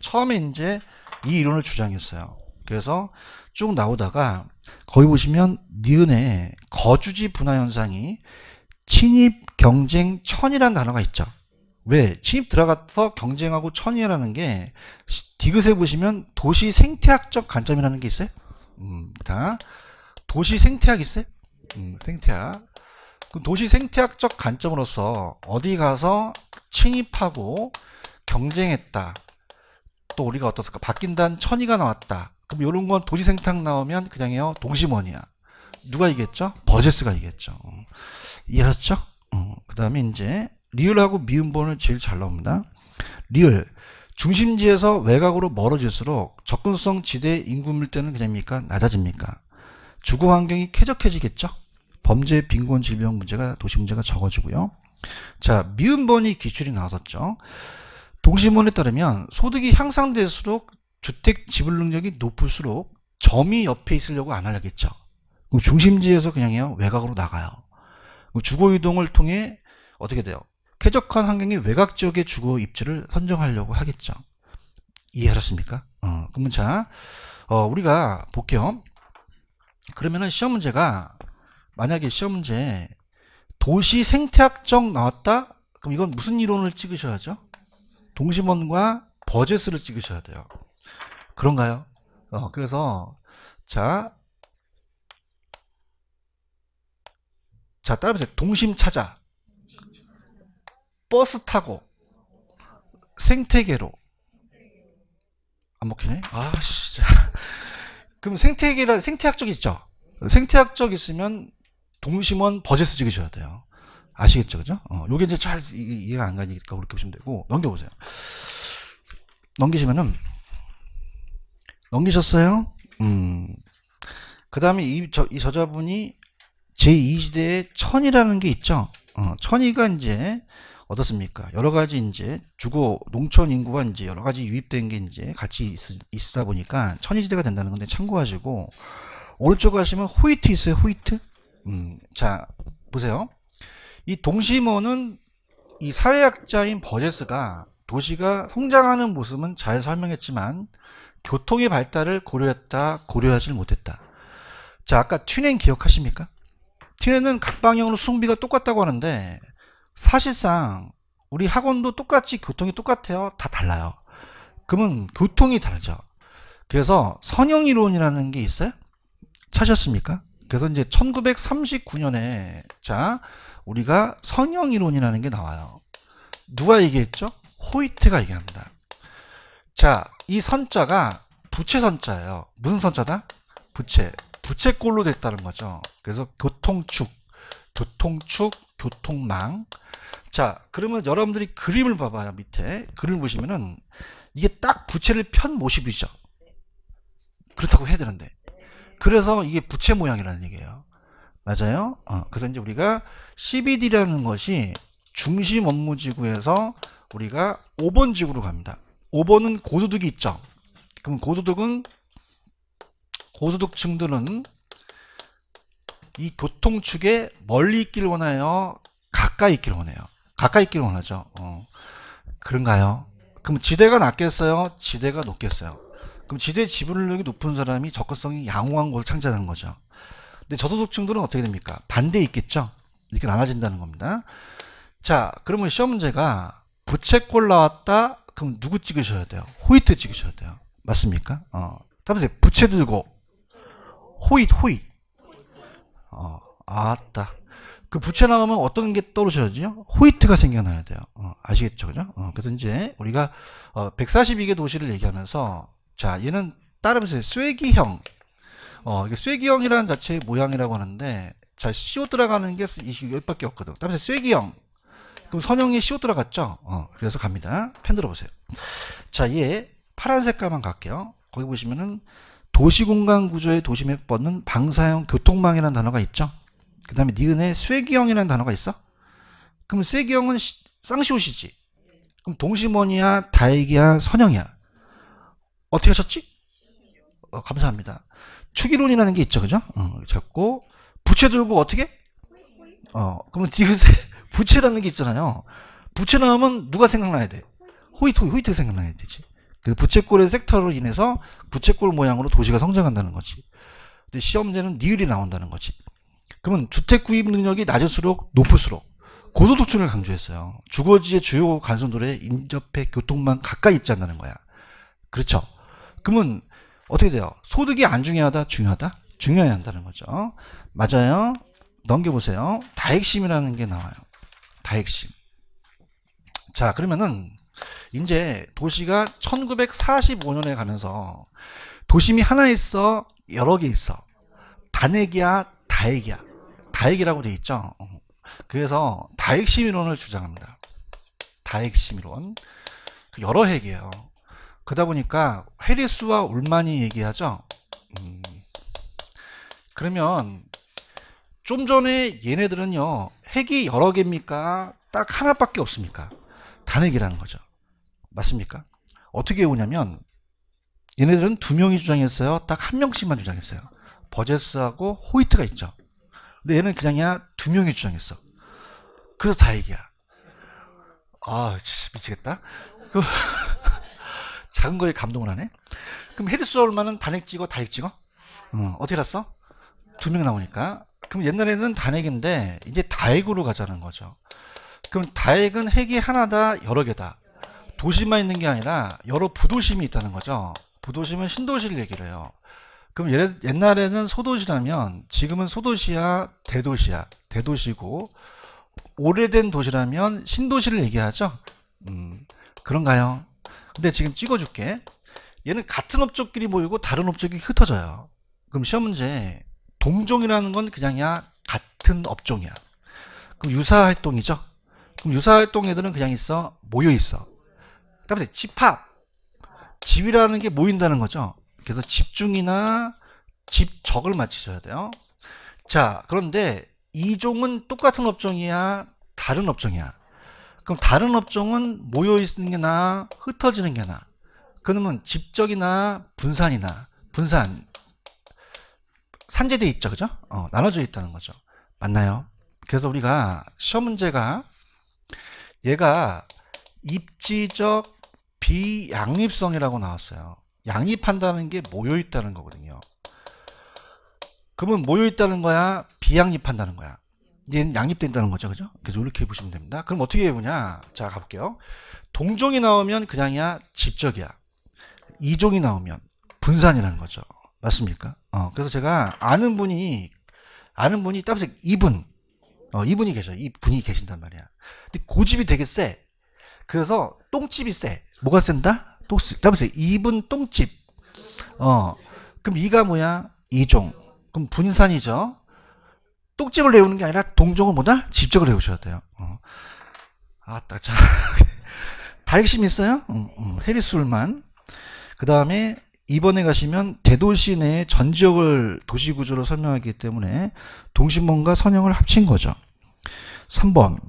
처음에 이제 이 이론을 주장했어요. 그래서 쭉 나오다가 거기 보시면 니은에 거주지 분화 현상이 침입 경쟁 천이라는 단어가 있죠. 왜? 침입 들어가서 경쟁하고 천이라는 게 디귿에 보시면 도시 생태학적 관점이라는 게 있어요. 음, 다 도시 생태학 있어요? 음, 생태학. 그럼 도시 생태학적 관점으로서 어디 가서 침입하고 경쟁했다. 또 우리가 어떻습니까? 바뀐다는 천이가 나왔다. 그럼 이런 건 도시생탁 나오면 그냥요 동심원이야. 누가 이겼죠? 버제스가 이겼죠. 어. 이해하셨죠? 어, 그 다음에 이제 리을하고 미음본을 제일 잘 나옵니다. 리을 중심지에서 외곽으로 멀어질수록 접근성 지대의 인구 밀대는 그냥입니까? 낮아집니까? 주거 환경이 쾌적해지겠죠? 범죄, 빈곤, 질병 문제가 도시 문제가 적어지고요. 자, 미음본이 기출이 나왔었죠. 동심원에 따르면 소득이 향상될수록 주택 지불 능력이 높을수록 점이 옆에 있으려고 안 하려겠죠. 그럼 중심지에서 그냥 요 외곽으로 나가요. 주거 이동을 통해 어떻게 돼요? 쾌적한 환경의 외곽 지역의 주거 입지를 선정하려고 하겠죠. 이해하셨습니까? 어, 그러면 자, 어, 우리가 볼게요. 그러면은 시험 문제가 만약에 시험 문제 도시 생태학적 나왔다? 그럼 이건 무슨 이론을 찍으셔야죠? 동심원과 버제스를 찍으셔야 돼요. 그런가요? 어, 그래서 자, 자 따라보세요. 동심 찾아 버스 타고 생태계로 안 먹히네? 아 진짜 그럼 생태계라 생태학적 있죠? 생태학적 있으면 동심원 버젯스 찍으셔야 돼요. 아시겠죠, 그죠? 어, 요게 이제 잘 이해가 안 가니까 그렇게 보시면 되고 넘겨보세요. 넘기시면은 넘기셨어요? 음. 그 다음에 이, 저, 이 저자분이 제2지대에 천이라는 게 있죠. 어, 천이가 이제 어떻습니까? 여러 가지 이제 주거 농촌 인구가 이제 여러 가지 유입된 게 이제 같이 있, 으다 보니까 천이지대가 된다는 건데 참고하시고 오른쪽 가시면 호이트 있어요. 호이트. 음, 자 보세요. 이 동심원은 이 사회학자인 버제스가 도시가 성장하는 모습은 잘 설명했지만 교통의 발달을 고려했다, 고려하지 못했다. 자, 아까 튜닝 기억하십니까? 튜닝은 각 방향으로 수비가 똑같다고 하는데 사실상 우리 학원도 똑같이 교통이 똑같아요. 다 달라요. 그러면 교통이 다르죠. 그래서 선형이론이라는 게 있어요? 찾으셨습니까? 그래서 이제 1939년에 자 우리가 선형이론이라는 게 나와요. 누가 얘기했죠? 호이트가 얘기합니다. 자이 선자가 부채 선자예요. 무슨 선자다? 부채. 부채꼴로 됐다는 거죠. 그래서 교통축, 교통축, 교통망. 자, 그러면 여러분들이 그림을 봐봐요. 밑에 그림을 보시면은 이게 딱 부채를 편 모습이죠. 그렇다고 해야 되는데. 그래서 이게 부채 모양이라는 얘기예요. 맞아요? 어, 그래서 이제 우리가 CBD라는 것이 중심 업무 지구에서 우리가 5번 지구로 갑니다. 5번은 고소득이 있죠. 그럼 고소득은 고소득층들은 이 교통축에 멀리 있기를 원하여 가까이 있기를 원해요. 가까이 있기를 원하죠. 어. 그런가요? 그럼 지대가 낮겠어요? 지대가 높겠어요? 그럼 지대 지불력이 높은 사람이 적극성이 양호한 곳을 창조하는 거죠. 근데 저소득층들은 어떻게 됩니까? 반대 있겠죠? 이렇게 나눠진다는 겁니다. 자, 그러면 시험 문제가 부채꼴 나왔다, 그럼 누구 찍으셔야 돼요? 호이트 찍으셔야 돼요. 맞습니까? 어. 따보세요. 부채 들고 호잇 호잇. 어. 아따. 그 부채 나오면 어떤 게 떨어져야죠? 호이트가 생겨나야 돼요. 어, 아시겠죠? 그죠? 어, 그래서 이제 우리가 어, 142개 도시를 얘기하면서 자, 얘는 따르면서 쇠기형. 어, 이게 쇠기형이라는 자체의 모양이라고 하는데 자, 씌워 들어가는 게 이, 십것밖에 없거든. 따라서 쇠기형. 그럼 선영이 씌워 들어갔죠? 어, 그래서 갑니다. 펜 들어보세요. 자, 얘 파란 색깔만 갈게요. 거기 보시면은 도시공간 구조의 도심에 뻗는 방사형 교통망이라는 단어가 있죠? 그 다음에 니은에 쇠기형이라는 단어가 있어? 그럼 쇠기형은 쌍시옷이지? 그럼 동심원이야, 다이기야, 선영이야 어떻게 하셨지? 어, 감사합니다. 추기론이라는 게 있죠, 그죠? 어, 잡고, 부채 들고 어떻게? 어, 그러면 니은에 부채라는 게 있잖아요. 부채 나오면 누가 생각나야 돼? 호이트, 호이트 생각나야 되지. 그 부채꼴의 섹터로 인해서 부채꼴 모양으로 도시가 성장한다는 거지. 근데 시험제는 니을이 나온다는 거지. 그러면 주택 구입 능력이 낮을수록 높을수록 고소득층을 강조했어요. 주거지의 주요 간선도로에 인접해 교통만 가까이 입지한다는 거야. 그렇죠. 그러면 어떻게 돼요? 소득이 안 중요하다? 중요하다? 중요해야 한다는 거죠. 맞아요. 넘겨보세요. 다핵심이라는 게 나와요. 다 핵심. 자, 그러면은 이제 도시가 1945년에 가면서 도심이 하나 있어, 여러 개 있어. 단핵이야, 다핵이야. 다핵이라고 돼 있죠. 그래서 다핵심 이론을 주장합니다. 다핵심 이론. 여러 핵이에요. 그러다 보니까 해리스와 울만이 얘기하죠. 음, 그러면 좀 전에 얘네들은요 핵이 여러 개입니까? 딱 하나밖에 없습니까? 단핵이라는 거죠. 맞습니까? 어떻게 오냐면 얘네들은 두 명이 주장했어요. 딱 한 명씩만 주장했어요. 버제스하고 호이트가 있죠. 근데 얘는 그냥야 두 명이 주장했어. 그래서 다핵이야 아, 미치겠다. 그 작은 거에 감동을 하네. 그럼 헤드스 얼마는 단핵 찍어, 다핵 찍어? 어, 어떻게 났어? 두 명 나오니까 그럼 옛날에는 단핵인데 이제 다핵으로 가자는 거죠. 그럼 다핵은 핵이 하나다 여러 개다. 도시만 있는 게 아니라 여러 부도심이 있다는 거죠. 부도심은 신도시를 얘기를 해요. 그럼 예를, 옛날에는 소도시라면 지금은 소도시야 대도시야 대도시고 오래된 도시라면 신도시를 얘기하죠. 음, 그런가요? 근데 지금 찍어줄게. 얘는 같은 업적끼리 모이고 다른 업적이 흩어져요. 그럼 시험 문제 동종이라는 건 그냥이야 같은 업종이야. 그럼 유사 활동이죠. 그럼 유사 활동 애들은 그냥 있어 모여 있어. 그다음에 집합 집이라는 게 모인다는 거죠. 그래서 집중이나 집적을 맞추셔야 돼요. 자 그런데 이종은 똑같은 업종이야 다른 업종이야. 그럼 다른 업종은 모여 있는 게나 흩어지는 게나 그러면 집적이나 분산이나 분산 산재돼 있죠. 그죠? 어, 나눠져 있다는 거죠. 맞나요? 그래서 우리가 시험 문제가 얘가 입지적 비양립성이라고 나왔어요. 양립한다는 게 모여 있다는 거거든요. 그러면 모여 있다는 거야, 비양립한다는 거야. 얘는 양립된다는 거죠. 그죠? 그래서 이렇게 보시면 됩니다. 그럼 어떻게 해보냐? 자, 가볼게요. 동종이 나오면 그냥이야, 집적이야. 이종이 나오면 분산이라는 거죠. 맞습니까? 어, 그래서 제가 아는 분이 아는 분이 따블색 이분 어, 이분이 계셔 이분이 계신단 말이야. 근데 고집이 되게 세. 그래서 똥집이 세. 뭐가 센다? 똥스 따블색 이분 똥집. 어, 그럼 이가 뭐야? 이종. 그럼 분산이죠. 똥집을 외우는 게 아니라 동종을 뭐다? 집적을 외우셔야 돼요. 어. 아따 자. 다핵심 있어요? 음, 음. 해리술만. 그 다음에 이번에 가시면 대도시 내의 전 지역을 도시 구조로 설명하기 때문에 동심원과 선형을 합친 거죠. 3번.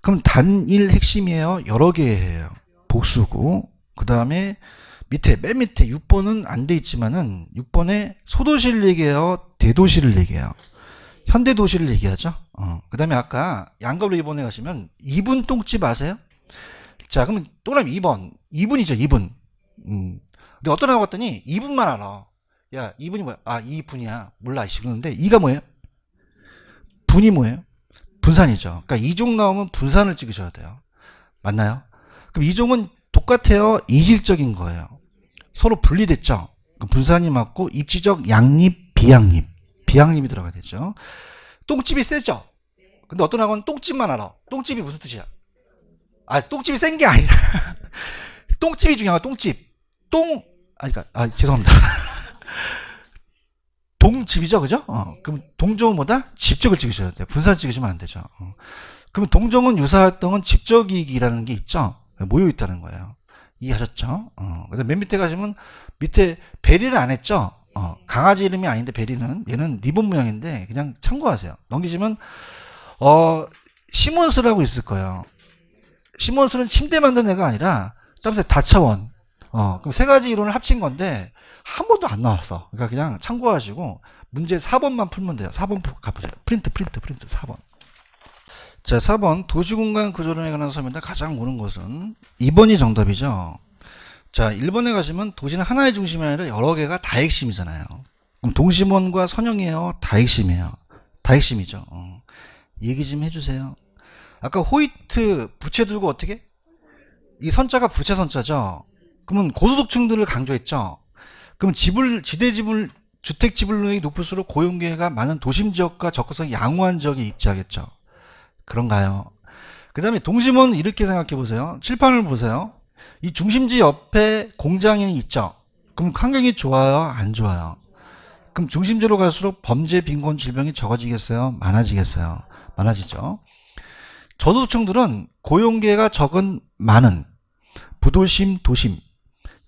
그럼 단일 핵심이에요? 여러 개예요. 복수고. 그 다음에 밑에 맨 밑에 6번은 안 돼 있지만은 6번에 소도시를 얘기해요. 대도시를 얘기해요. 현대 도시를 얘기하죠. 어. 그 다음에 아까 양갑으로 이번에 가시면 2분 똥집 아세요? 자, 그럼 동그라미 2번. 2분이죠, 2분. 음. 근데 어떤 애가 왔더니 이분만 알아. 야, 이분이 뭐야? 아, 이분이야. 몰라, 이씨. 그러는데 이가 뭐예요? 분이 뭐예요? 분산이죠. 그러니까 이종 나오면 분산을 찍으셔야 돼요. 맞나요? 그럼 이종은 똑같아요. 이질적인 거예요. 서로 분리됐죠. 분산이 맞고 입지적 양립, 비양립. 비양립이 들어가야 되죠. 똥집이 세죠. 근데 어떤 학원은 똥집만 알아. 똥집이 무슨 뜻이야? 아, 똥집이 센 게 아니라 똥집이 중요한 똥집. 똥 아니, 그니까 아, 죄송합니다. 동집이죠, 그죠? 어, 그럼 동정보다 집적을 찍으셔야 돼요. 분산 찍으시면 안 되죠. 어. 그럼 동정은 유사활동은 집적이기라는게 있죠. 모여 있다는 거예요. 이해하셨죠? 어. 그다음 맨 밑에 가시면 밑에 베리를 안 했죠. 어, 강아지 이름이 아닌데 베리는 얘는 리본 모양인데 그냥 참고하세요. 넘기시면 어 시몬스라고 있을 거예요. 시몬스는 침대 만든 애가 아니라 땀새 다차원 어, 그럼 세 가지 이론을 합친 건데 한 번도 안 나왔어. 그러니까 그냥 참고하시고 문제 4번만 풀면 돼요. 4번 가보세요. 프린트 프린트 프린트 4번. 자 4번 도시공간 구조론에 관한 설명인데 가장 오는 것은 2번이 정답이죠. 자 1번에 가시면 도시는 하나의 중심이 아니라 여러 개가 다핵심이잖아요. 그럼 동심원과 선형이에요? 다핵심이에요? 다핵심이죠. 어. 얘기 좀 해주세요. 아까 호이트 부채 들고 어떻게? 이 선자가 부채 선자죠. 그러면 고소득층들을 강조했죠. 그럼 지불 지대 지불 주택 지불률이 높을수록 고용 기회가 많은 도심 지역과 적극성이 양호한 지역에 입지하겠죠. 그런가요? 그다음에 동심은 이렇게 생각해 보세요. 칠판을 보세요. 이 중심지 옆에 공장이 있죠. 그럼 환경이 좋아요, 안 좋아요? 그럼 중심지로 갈수록 범죄, 빈곤, 질병이 적어지겠어요? 많아지겠어요? 많아지죠. 저소득층들은 고용 기회가 적은 많은 부도심, 도심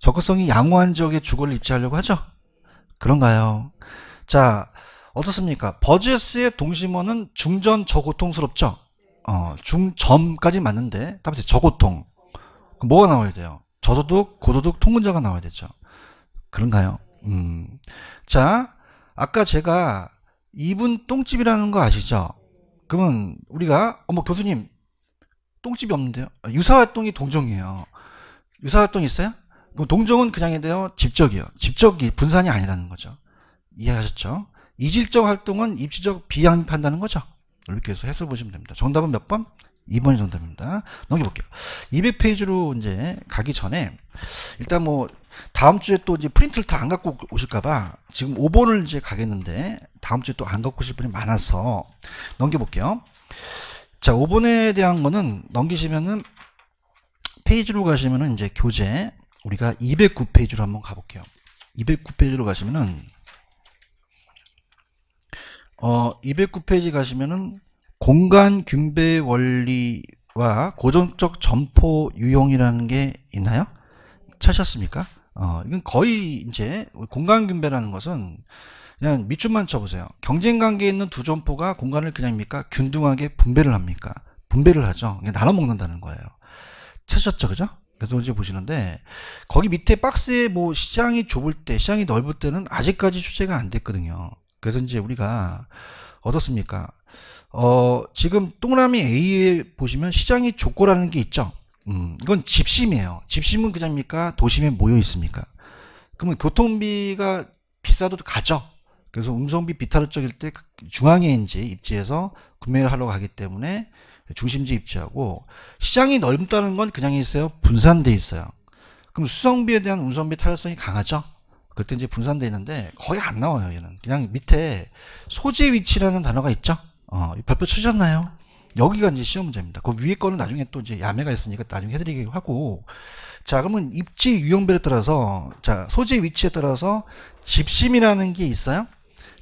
적극성이 양호한 지역에 주거를 입지하려고 하죠. 그런가요? 자, 어떻습니까? 버즈스의 동심원은 중전 저고통스럽죠? 어, 중점까지 맞는데, 다음에 저고통. 그 뭐가 나와야 돼요? 저소득, 고소득, 통근자가 나와야 되죠. 그런가요? 음. 자, 아까 제가 2분 똥집이라는 거 아시죠? 그러면 우리가, 어머, 교수님, 똥집이 없는데요? 아, 유사활동이 동종이에요. 유사활동 이 있어요? 그럼 동정은 그냥 해도요, 집적이요. 집적이 분산이 아니라는 거죠. 이해하셨죠? 이질적 활동은 입지적 비한한다는 거죠. 이렇게 해서 해서 보시면 됩니다. 정답은 몇 번? 2번이 정답입니다. 넘겨볼게요. 200페이지로 이제 가기 전에 일단 뭐 다음 주에 또 이제 프린트를 다 안 갖고 오실까봐 지금 5번을 이제 가겠는데 다음 주에 또 안 갖고 오실 분이 많아서 넘겨볼게요. 자, 5번에 대한 거는 넘기시면은 페이지로 가시면은 이제 교재 우리가 209페이지로 한번 가볼게요. 209페이지로 가시면은 어 209페이지 가시면은 공간 균배 원리와 고정적 점포 유형이라는 게 있나요? 찾으셨습니까? 어 이건 거의 이제 공간 균배라는 것은 그냥 밑줄만 쳐보세요. 경쟁 관계에 있는 두 점포가 공간을 그냥입니까? 균등하게 분배를 합니까? 분배를 하죠. 나눠 먹는다는 거예요. 찾으셨죠? 그죠? 그래서 이제 보시는데 거기 밑에 박스에 뭐 시장이 좁을 때 시장이 넓을 때는 아직까지 출제가 안 됐거든요 그래서 이제 우리가 어떻습니까 어 지금 동그라미 A에 보시면 시장이 좁고라는 게 있죠 음 이건 집심이에요 집심은 그자입니까 도심에 모여 있습니까 그러면 교통비가 비싸도 가죠 그래서 음성비 비타르적일 때 중앙에 이제 입지에서 구매를 하러 가기 때문에 중심지 입지하고 시장이 넓다는 건 그냥 있어요. 분산돼 있어요. 그럼 수성비에 대한 운송비 타격성이 강하죠. 그때 이제 분산돼 있는데 거의 안 나와요. 얘는 그냥 밑에 소재 위치라는 단어가 있죠. 어, 발표 쳐셨나요 여기가 이제 시험 문제입니다. 그 위에 거는 나중에 또 이제 야매가 있으니까 나중에 해드리기로 하고. 자, 그러면 입지 유형별에 따라서, 자, 소재 위치에 따라서 집심이라는 게 있어요.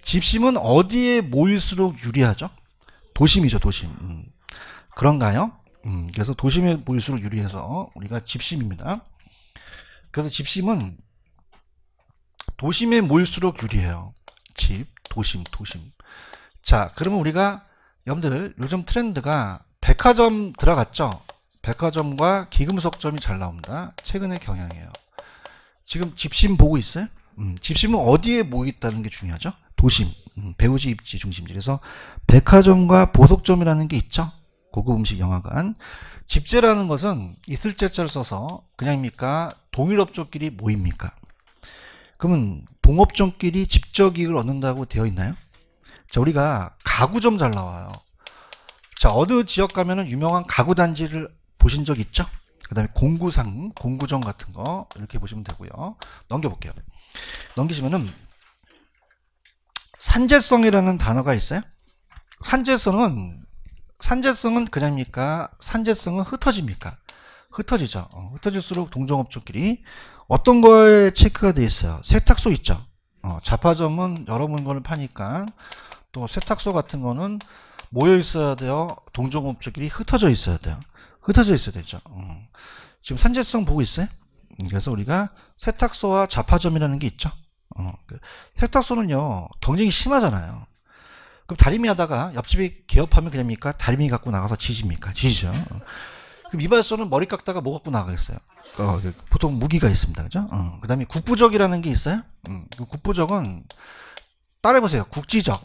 집심은 어디에 모일수록 유리하죠? 도심이죠, 도심. 음. 그런가요? 음, 그래서 도심의 보일수록 유리해서 우리가 집심입니다. 그래서 집심은 도심에 모일수록 유리해요. 집, 도심, 도심. 자, 그러면 우리가 여러분들 요즘 트렌드가 백화점 들어갔죠? 백화점과 기금속점이 잘 나옵니다. 최근의 경향이에요. 지금 집심 보고 있어요? 음, 집심은 어디에 모이겠다는 게 중요하죠? 도심, 음, 배우지 입지 중심지. 그래서 백화점과 보석점이라는 게 있죠? 고급 음식 영화관. 집제라는 것은 있을 제자를 써서 그냥입니까? 동일업종끼리 모입니까? 그러면 동업종끼리 집적이익을 얻는다고 되어 있나요? 자, 우리가 가구 점잘 나와요. 자, 어느 지역 가면은 유명한 가구 단지를 보신 적 있죠? 그 다음에 공구상, 공구점 같은 거 이렇게 보시면 되고요. 넘겨볼게요. 넘기시면은 산재성이라는 단어가 있어요. 산재성은 산재성은 그냥입니까? 산재성은 흩어집니까? 흩어지죠. 어, 흩어질수록 동종업종끼리 어떤 거에 체크가 돼 있어요? 세탁소 있죠. 어, 자파점은 여러 분건을 파니까 또 세탁소 같은 거는 모여 있어야 돼요. 동종업종끼리 흩어져 있어야 돼요. 흩어져 있어야 되죠. 어. 지금 산재성 보고 있어요? 음, 그래서 우리가 세탁소와 자파점이라는 게 있죠. 어. 그 세탁소는요 경쟁이 심하잖아요. 그럼 다리미 하다가 옆집이 개업하면 그냥입니까? 다리미 갖고 나가서 지집니까? 지죠. 어. 그럼 이발소는 머리 깎다가 뭐 갖고 나가겠어요? 어, 그 보통 무기가 있습니다. 그죠? 어, 그 다음에 국부적이라는 게 있어요. 음, 그 국부적은 따라해보세요. 국지적.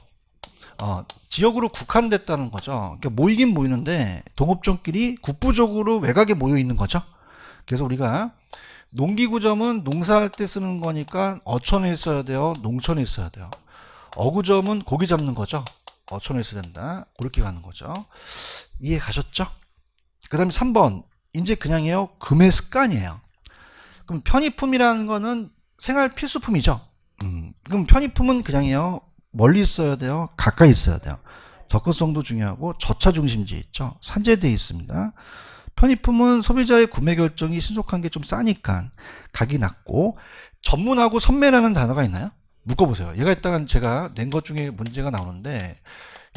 어, 지역으로 국한됐다는 거죠. 그러니까 모이긴 모이는데 동업종끼리 국부적으로 외곽에 모여 있는 거죠. 그래서 우리가 농기구점은 농사할 때 쓰는 거니까 어촌에 있어야 돼요. 농촌에 있어야 돼요. 어구점은 고기 잡는 거죠. 어촌에서 된다. 그렇게 가는 거죠. 이해 가셨죠? 그 다음에 3번. 이제 그냥이에요. 금의 습관이에요. 그럼 편의품이라는 거는 생활 필수품이죠. 음, 그럼 편의품은 그냥이요. 에 멀리 있어야 돼요. 가까이 있어야 돼요. 접근성도 중요하고 저차 중심지 있죠. 산재되어 있습니다. 편의품은 소비자의 구매 결정이 신속한 게 좀 싸니까 각이 낮고 전문하고 선매라는 단어가 있나요? 묶어보세요. 얘가 일단 제가 낸 것 중에 문제가 나오는데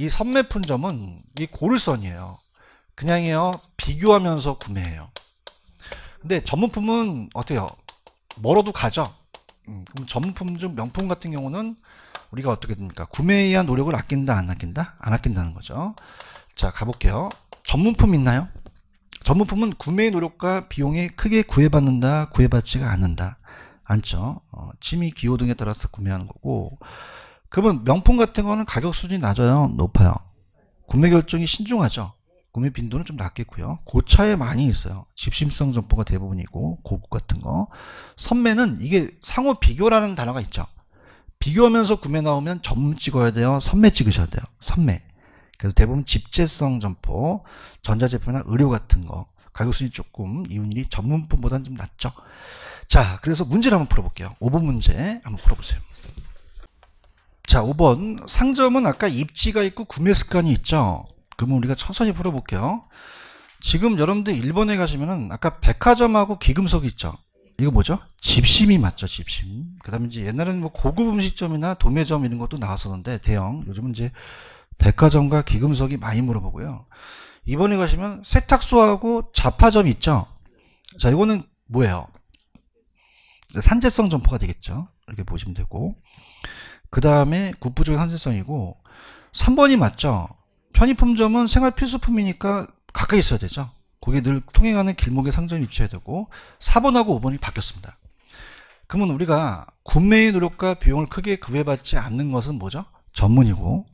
이 선매 품점은 이 고를선이에요. 그냥이요 비교하면서 구매해요. 근데 전문품은 어때요? 멀어도 가죠. 음, 그럼 전문품 중 명품 같은 경우는 우리가 어떻게 됩니까? 구매에 의한 노력을 아낀다, 안 아낀다? 안 아낀다는 거죠. 자, 가볼게요. 전문품 있나요? 전문품은 구매의 노력과 비용에 크게 구애받는다, 구애받지가 않는다. 않죠. 어, 취미 기호 등에 따라서 구매하는 거고 그러면 명품 같은 거는 가격 수준이 낮아요? 높아요? 구매 결정이 신중하죠. 구매 빈도는 좀 낮겠고요. 고차에 그 많이 있어요. 집심성 점포가 대부분이고 고급 같은 거. 선매는 이게 상호 비교라는 단어가 있죠. 비교하면서 구매 나오면 점 찍어야 돼요. 선매 찍으셔야 돼요. 선매. 그래서 대부분 집재성 점포, 전자제품이나 의료 같은 거 가격순이 조금 이윤율이 전문품보다는 좀 낮죠. 자, 그래서 문제를 한번 풀어볼게요. 5번 문제 한번 풀어보세요. 자, 5번 상점은 아까 입지가 있고 구매 습관이 있죠. 그러면 우리가 천천히 풀어볼게요. 지금 여러분들 1번에 가시면은 아까 백화점하고 기금속 있죠. 이거 뭐죠? 집심이 맞죠, 집심. 그 다음에 이제 옛날에는 뭐 고급 음식점이나 도매점 이런 것도 나왔었는데, 대형. 요즘은 이제 백화점과 기금석이 많이 물어보고요. 2번에 가시면 세탁소하고 자파점 있죠. 자, 이거는 뭐예요? 산재성 점포가 되겠죠. 이렇게 보시면 되고. 그 다음에 국부적인 산재성이고, 3번이 맞죠. 편의품점은 생활 필수품이니까 가까이 있어야 되죠. 거기 늘 통행하는 길목에 상점이 위치해야 되고, 4번하고 5번이 바뀌었습니다. 그러면 우리가 구매의 노력과 비용을 크게 구애받지 않는 것은 뭐죠? 전문이고,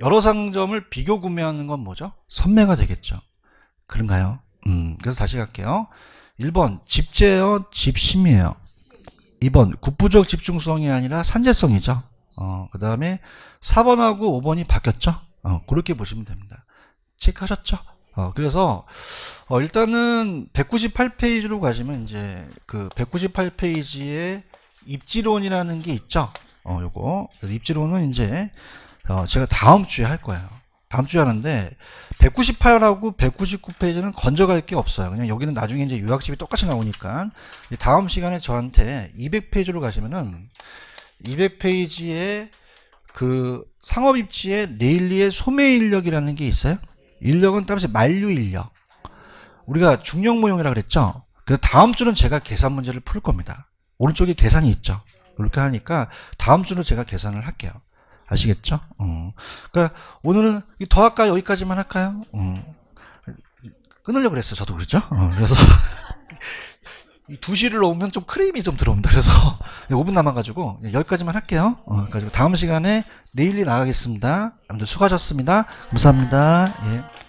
여러 상점을 비교 구매하는 건 뭐죠? 선매가 되겠죠. 그런가요? 음, 그래서 다시 갈게요. 1번 집재어 집심이에요. 2번 국부적 집중성이 아니라 산재성이죠. 어, 그 다음에 4번하고 5번이 바뀌었죠. 어, 그렇게 보시면 됩니다. 체크하셨죠? 어, 그래서 어, 일단은 198페이지로 가시면 이제 그 198페이지에 입지론이라는 게 있죠. 어, 요거. 입지론은 이제 어, 제가 다음 주에 할 거예요. 다음 주에 하는데 198하고 199페이지는 건져갈 게 없어요. 그냥 여기는 나중에 이제 요약집이 똑같이 나오니까 다음 시간에 저한테 200페이지로 가시면은 200페이지에 그 상업 입지에 레일리의 소매 인력이라는 게 있어요. 인력은 따로 만류 인력. 우리가 중력 모형이라 그랬죠. 그래서 다음 주는 제가 계산 문제를 풀 겁니다. 오른쪽에 계산이 있죠. 그렇게 하니까 다음 주는 제가 계산을 할게요. 아시겠죠? 어. 그러니까 오늘은 더 할까요? 여기까지만 할까요? 어. 끊으려고 그랬어요. 저도 그랬죠. 어, 그래서 2시를 넘으면 좀 크림이 좀 들어옵니다. 그래서 5분 남아가지고 예, 여기까지만 할게요. 어, 가지고 다음 시간에 내일 일 나가겠습니다. 여러분들 수고하셨습니다. 감사합니다. 예.